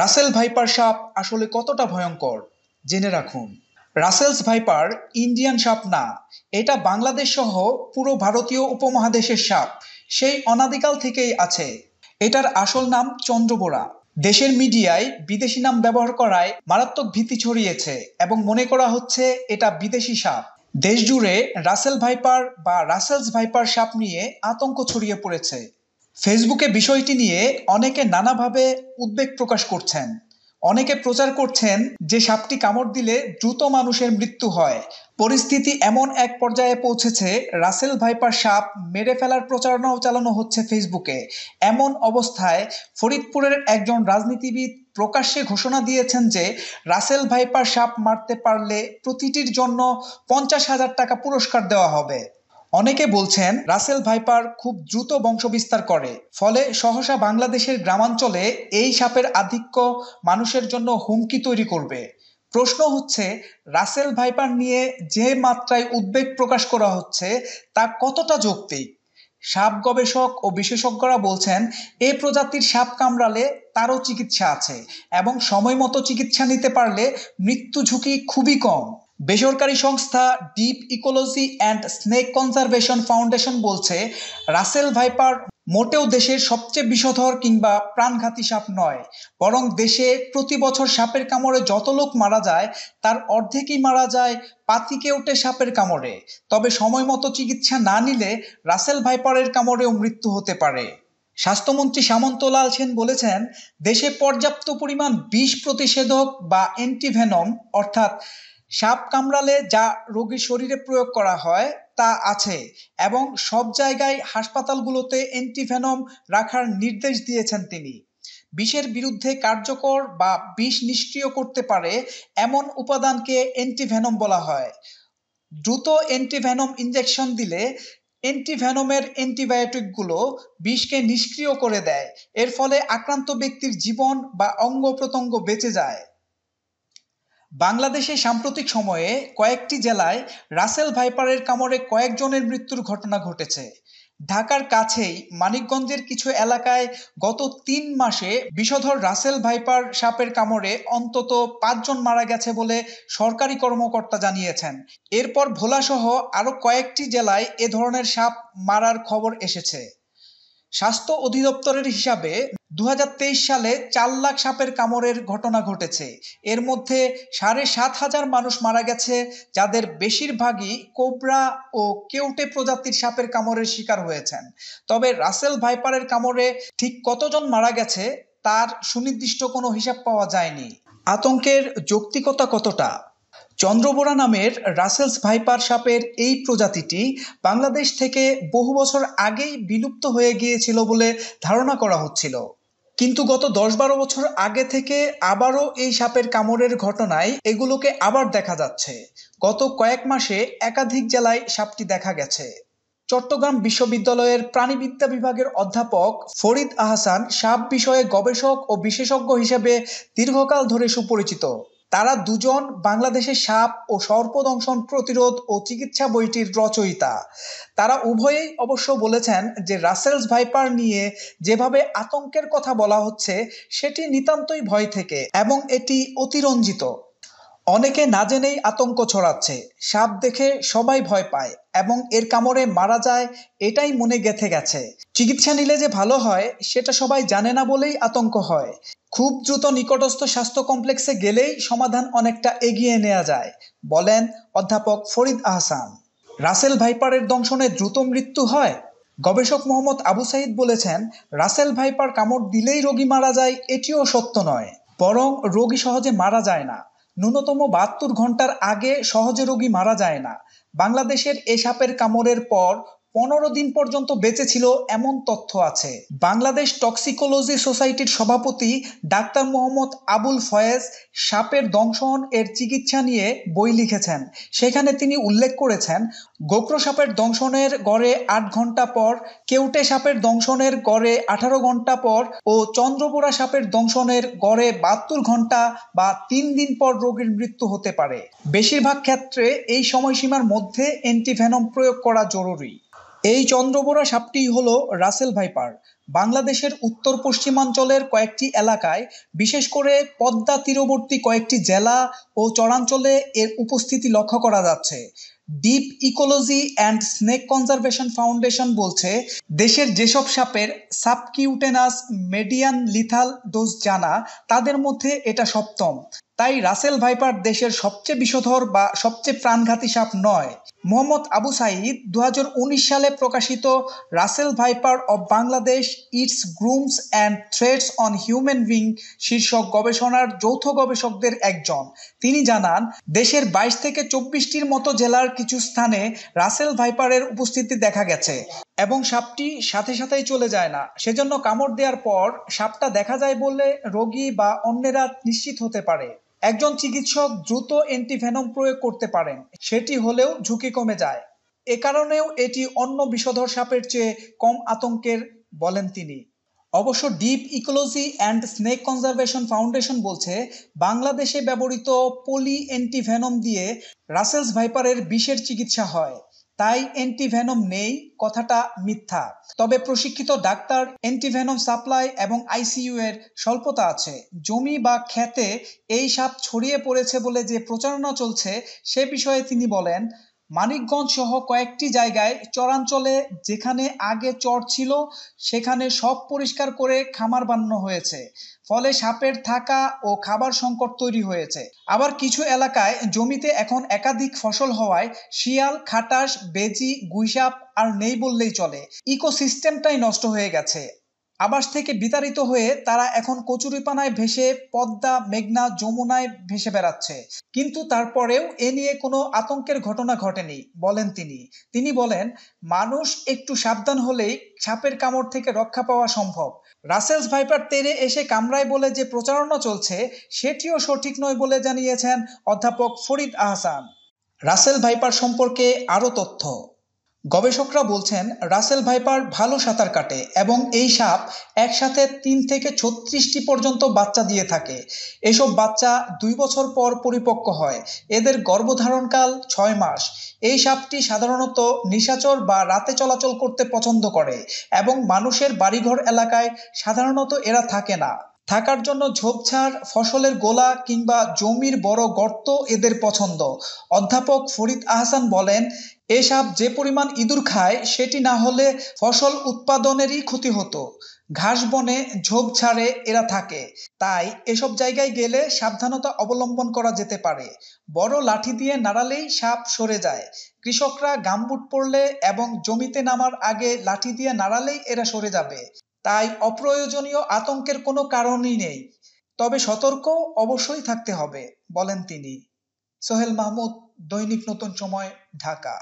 Russell viper সাপ আসলে কতটা ভয়ঙ্কর জেনে রাখুন রাসেলস ভাইপার ইন্ডিয়ান সাপ না এটা বাংলাদেশ সহ পুরো ভারতীয় উপমহাদেশের সাপ সেই অনাদিকাল থেকেই আছে এটার আসল নাম চন্দ্রবোরা দেশের মিডিয়ায় বিদেশি নাম ব্যবহার করায় মারাত্মক ভীতি ছড়িয়েছে এবং মনে করা হচ্ছে এটা বিদেশি সাপ দেশ জুড়ে রাসেল ভাইপার বা রাসেলস ভাইপার সাপ নিয়ে আতঙ্ক ছড়িয়ে পড়েছে ফেসবুকে বিষয়টি নিয়ে অনেকে নানাভাবে উদ্বেগ প্রকাশ করছেন অনেকে প্রচার করছেন যে সাপটি কামড় দিলে দ্রুত মানুষের মৃত্যু হয় পরিস্থিতি এমন এক পর্যায়ে পৌঁছেছে রাসেল ভাইপার সাপ মেরে ফেলার প্রচারণাও চালানো হচ্ছে ফেসবুকে এমন অবস্থায় ফরিদপুরের একজন রাজনীতিবিদ প্রকাশ্যে ঘোষণা দিয়েছেন যে রাসেল ভাইপার সাপ মারতে পারলে প্রতিটির জন্য পঞ্চাশ হাজার টাকা পুরস্কার দেওয়া হবে অনেকে বলছেন রাসেল ভাইপার খুব দ্রুত বংশবিস্তার করে ফলে সহসা বাংলাদেশের গ্রামাঞ্চলে এই সাপের আধিক্য মানুষের জন্য হুমকি তৈরি করবে প্রশ্ন হচ্ছে রাসেল ভাইপার নিয়ে যে মাত্রায় উদ্বেগ প্রকাশ করা হচ্ছে তা কতটা যৌক্তিক সাপ গবেষক ও বিশেষজ্ঞরা বলছেন এ প্রজাতির সাপ কামড়ালে তারও চিকিৎসা আছে এবং সময় মতো চিকিৎসা নিতে পারলে মৃত্যু ঝুঁকি খুবই কম বেসরকারি সংস্থা deep ecology and snake conservation foundation বলছে রাসেল ভাইপার মোটেও দেশের সবচেয়ে বিষধর কিংবা প্রাণঘাতী সাপ নয় বরং দেশে প্রতি বছর সাপের কামড়ে যত লোক মারা যায় তার অর্ধেকই মারা যায় পাতিকে ওঠে সাপের কামড়ে তবে সময় মতো চিকিৎসা না নিলে রাসেল ভাইপারের কামড়েও মৃত্যু হতে পারে স্বাস্থ্যমন্ত্রী সামন্তলাল সেন বলেছেন দেশে পর্যাপ্ত পরিমাণ বিষ প্রতিষেধক বা অ্যান্টিভেনম অর্থাৎ সাপ কামড়ালে যা রোগীর শরীরে প্রয়োগ করা হয় তা আছে এবং সব জায়গায় হাসপাতালগুলোতে অ্যান্টিভেনম রাখার নির্দেশ দিয়েছেন তিনি বিষের বিরুদ্ধে কার্যকর বা বিষ নিষ্ক্রিয় করতে পারে এমন উপাদানকে অ্যান্টিভেনম বলা হয় দ্রুত অ্যান্টিভেনম ইঞ্জেকশন দিলে অ্যান্টিভেনমের অ্যান্টিবায়োটিকগুলো বিষকে নিষ্ক্রিয় করে দেয় এর ফলে আক্রান্ত ব্যক্তির জীবন বা অঙ্গ প্রত্যঙ্গ বেঁচে যায় বাংলাদেশে সাম্প্রতিক সময়ে কয়েকটি জেলায় রাসেল ভাইপারের কামড়ে কয়েকজনের মৃত্যুর ঘটনা ঘটেছে ঢাকার কাছেই মানিকগঞ্জের কিছু এলাকায় গত তিন মাসে বিষধর রাসেল ভাইপার সাপের কামড়ে অন্তত পাঁচজন মারা গেছে বলে সরকারি কর্মকর্তা জানিয়েছেন এরপর ভোলাসহ আরও কয়েকটি জেলায় এ ধরনের সাপ মারার খবর এসেছে স্বাস্থ্য অধিদপ্তরের হিসাবে দু সালে চার লাখ সাপের কামড়ের ঘটনা ঘটেছে এর মধ্যে সাড়ে সাত হাজার মানুষ মারা গেছে যাদের বেশিরভাগই কোবরা ও কেউটে প্রজাতির সাপের কামড়ের শিকার হয়েছেন তবে রাসেল ভাইপারের কামড়ে ঠিক কতজন মারা গেছে তার সুনির্দিষ্ট কোনো হিসাব পাওয়া যায়নি আতঙ্কের যৌক্তিকতা কতটা চন্দ্রবোরা নামের রাসেলস ভাইপার সাপের এই প্রজাতিটি বাংলাদেশ থেকে বহু বছর আগেই বিলুপ্ত হয়ে গিয়েছিল বলে ধারণা করা হচ্ছিল কিন্তু গত দশ বারো বছর আগে থেকে আবারও এই সাপের কামড়ের ঘটনায় এগুলোকে আবার দেখা যাচ্ছে গত কয়েক মাসে একাধিক জেলায় সাপটি দেখা গেছে চট্টগ্রাম বিশ্ববিদ্যালয়ের প্রাণীবিদ্যা বিভাগের অধ্যাপক ফরিদ আহসান সাপ বিষয়ে গবেষক ও বিশেষজ্ঞ হিসেবে দীর্ঘকাল ধরে সুপরিচিত তারা দুজন বাংলাদেশের সাপ ও সর্পদংশন প্রতিরোধ ও চিকিৎসা বইটির রচয়িতা তারা উভয়েই অবশ্য বলেছেন যে রাসেলস ভাইপার নিয়ে যেভাবে আতঙ্কের কথা বলা হচ্ছে সেটি নিতান্তই ভয় থেকে এবং এটি অতিরঞ্জিত অনেকে না জেনেই আতঙ্ক ছড়াচ্ছে সাপ দেখে সবাই ভয় পায় এবং এর কামড়ে মারা যায় এটাই মনে গেথে গেছে চিকিৎসা নিলে যে ভালো হয় সেটা সবাই জানে না বলেই আতঙ্ক হয় খুব দ্রুত নিকটস্থ স্বাস্থ্য কমপ্লেক্সে গেলেই সমাধান অনেকটা এগিয়ে নেওয়া যায় বলেন অধ্যাপক ফরিদ আহসান রাসেল ভাইপারের দংশনে দ্রুত মৃত্যু হয় গবেষক মোহাম্মদ আবু সাইদ বলেছেন রাসেল ভাইপার কামড় দিলেই রোগী মারা যায় এটিও সত্য নয় বরং রোগী সহজে মারা যায় না ন্যূনতম বাহাত্তর ঘন্টার আগে সহজে রোগী মারা যায় না বাংলাদেশের এ সাপের কামড়ের পর পনেরো দিন পর্যন্ত বেঁচে ছিল এমন তথ্য আছে বাংলাদেশ টক্সিকোলজি সোসাইটির সভাপতি ডাক্তার মোহাম্মদ আবুল ফয়েজ সাপের দংশন এর চিকিৎসা নিয়ে বই লিখেছেন সেখানে তিনি উল্লেখ করেছেন গোক্র সাপের দংশনের গড়ে আট ঘন্টা পর কেউটে সাপের দংশনের গড়ে আঠারো ঘন্টা পর ও চন্দ্রপোড়া সাপের দংশনের গড়ে বাহাত্তর ঘন্টা বা তিন দিন পর রোগীর মৃত্যু হতে পারে বেশিরভাগ ক্ষেত্রে এই সময়সীমার মধ্যে অ্যান্টিভেনম প্রয়োগ করা জরুরি এই চন্দ্রবোরা সাপটি হল রাসেল ভাইপার বাংলাদেশের উত্তর পশ্চিমাঞ্চলের কয়েকটি এলাকায় বিশেষ করে পদ্মা তীরবর্তী কয়েকটি জেলা ও চরাঞ্চলে এর উপস্থিতি লক্ষ্য করা যাচ্ছে deep ecology and snake conservation foundation বলছে দেশের যেসব সাপের সাবকিউটেনাস মেডিয়ান লিথাল ডোজ জানা তাদের মধ্যে এটা সপ্তম তাই রাসেল ভাইপার দেশের সবচেয়ে বিষধর বা সবচেয়ে প্রাণঘাতী সাপ নয় মোহাম্মদ আবু সাইদ দু সালে প্রকাশিত Russell viper of Bangladesh its grooms and threats on human উইং শীর্ষক গবেষণার যৌথ গবেষকদের একজন তিনি জানান দেশের বাইশ থেকে চব্বিশটির মতো জেলার কিছু স্থানে রাসেল ভাইপারের উপস্থিতি দেখা গেছে এবং সাপটি সাথে সাথেই চলে যায় না সেজন্য কামড় দেওয়ার পর সাপটা দেখা যায় বলে রোগী বা অন্যেরা নিশ্চিত হতে পারে একজন চিকিৎসক দ্রুত অ্যান্টিভেনম প্রয়োগ করতে পারেন সেটি হলেও ঝুঁকি কমে যায় এ কারণেও এটি অন্য বিষধর সাপের চেয়ে কম আতঙ্কের বলেন তিনি অবশ্য deep ecology and snake conservation foundation বলছে বাংলাদেশে ব্যবহৃত পলি অ্যান্টিভেনম দিয়ে রাসেলস ভাইপারের বিষের চিকিৎসা হয় তাই অ্যান্টিভেনম নেই কথাটা মিথ্যা তবে প্রশিক্ষিত ডাক্তার অ্যান্টিভেনম সাপ্লাই এবং আইসিইউ এর স্বল্পতা আছে জমি বা খেতে এই সাপ ছড়িয়ে পড়েছে বলে যে প্রচারণা চলছে সে বিষয়ে তিনি বলেন মানিকগঞ্জ সহ কয়েকটি জায়গায় চরাঞ্চলে যেখানে আগে চর ছিল সেখানে সব পরিষ্কার করে খামার বানানো হয়েছে ফলে সাপের থাকা ও খাবার সংকট তৈরি হয়েছে আবার কিছু এলাকায় জমিতে এখন একাধিক ফসল হওয়ায় শিয়াল খাটাস বেজি গুইসাপ আর নেই বললেই চলে ইকোসিস্টেমটাই নষ্ট হয়ে গেছে আবাস থেকে বিতাড়িত হয়ে তারা এখন কচুরিপানায় ভেসে পদ্মা মেঘনা যমুনায় ভেসে বেড়াচ্ছে কিন্তু তারপরেও এ নিয়ে কোনো আতঙ্কের ঘটনা ঘটেনি বলেন তিনি তিনি বলেন মানুষ একটু সাবধান হলেই সাপের কামড় থেকে রক্ষা পাওয়া সম্ভব রাসেলস ভাইপার তেরে এসে কামড়ায় বলে যে প্রচারণা চলছে সেটিও সঠিক নয় বলে জানিয়েছেন অধ্যাপক ফরিদ আহসান রাসেল ভাইপার সম্পর্কে আরও তথ্য গবেষকরা বলছেন রাসেল ভাইপার ভালো সাঁতার কাটে এবং এই সাপ একসাথে তিন থেকে ছত্রিশটি পর্যন্ত বাচ্চা দিয়ে থাকে এসব বাচ্চা দুই বছর পর পরিপক্ক হয় এদের গর্ভধারণকাল ছয় মাস এই সাপটি সাধারণত নিশাচর বা রাতে চলাচল করতে পছন্দ করে এবং মানুষের বাড়িঘর এলাকায় সাধারণত এরা থাকে না থাকার জন্য ঝোপঝাড় ফসলের গোলা কিংবা জমির বড় গর্ত এদের পছন্দ অধ্যাপক ফরিদ আহসান বলেন এ সাপ যে পরিমাণ ইঁদুর খায় সেটি না হলে ফসল উৎপাদনেরই ক্ষতি হতো ঘাস বনে ঝোপ ছাড়ে এরা থাকে তাই এসব জায়গায় গেলে সাবধানতা অবলম্বন করা যেতে পারে বড় লাঠি দিয়ে নাড়ালেই সাপ সরে যায় কৃষকরা গামবুট পড়লে এবং জমিতে নামার আগে লাঠি দিয়ে নাড়ালেই এরা সরে যাবে তাই অপ্রয়োজনীয় আতঙ্কের কোনো কারণই নেই তবে সতর্ক অবশ্যই থাকতে হবে বলেন তিনি সোহেল মাহমুদ দৈনিক নতুন সময় ঢাকা